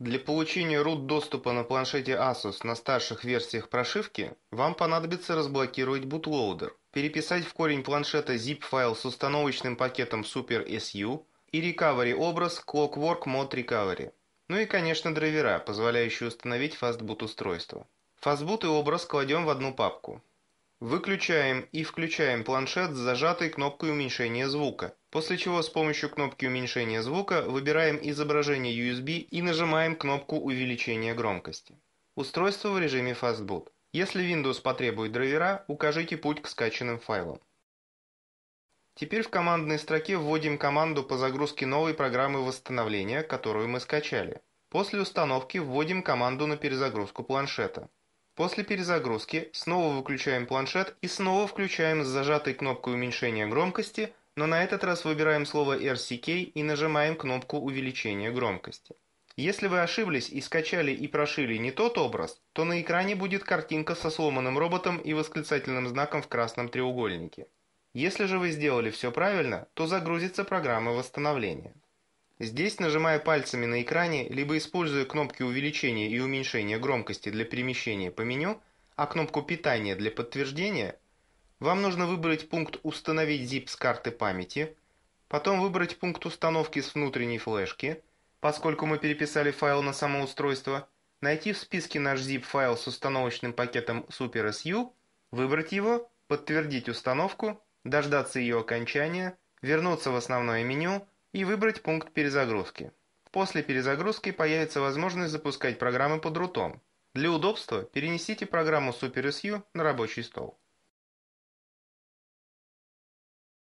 Для получения root доступа на планшете Asus на старших версиях прошивки вам понадобится разблокировать bootloader, переписать в корень планшета zip-файл с установочным пакетом SuperSU и recovery образ Clockwork Mod Recovery. Ну и, конечно, драйвера, позволяющие установить Fastboot устройство. Fastboot и образ кладем в одну папку. Выключаем и включаем планшет с зажатой кнопкой уменьшения звука – после чего с помощью кнопки уменьшения звука выбираем изображение USB и нажимаем кнопку увеличения громкости. Устройство в режиме Fastboot. Если Windows потребует драйвера, укажите путь к скачанным файлам. Теперь в командной строке вводим команду по загрузке новой программы восстановления, которую мы скачали. После установки вводим команду на перезагрузку планшета. После перезагрузки снова выключаем планшет и снова включаем с зажатой кнопкой уменьшения громкости – но на этот раз выбираем слово RCK и нажимаем кнопку увеличения громкости. Если вы ошиблись и скачали и прошили не тот образ, то на экране будет картинка со сломанным роботом и восклицательным знаком в красном треугольнике. Если же вы сделали все правильно, то загрузится программа восстановления. Здесь, нажимая пальцами на экране, либо используя кнопки увеличения и уменьшения громкости для перемещения по меню, а кнопку питания для подтверждения, вам нужно выбрать пункт «Установить zip с карты памяти», потом выбрать пункт установки с внутренней флешки, поскольку мы переписали файл на само устройство, найти в списке наш zip-файл с установочным пакетом SuperSU, выбрать его, подтвердить установку, дождаться ее окончания, вернуться в основное меню и выбрать пункт перезагрузки. После перезагрузки появится возможность запускать программы под рутом. Для удобства перенесите программу SuperSU на рабочий стол.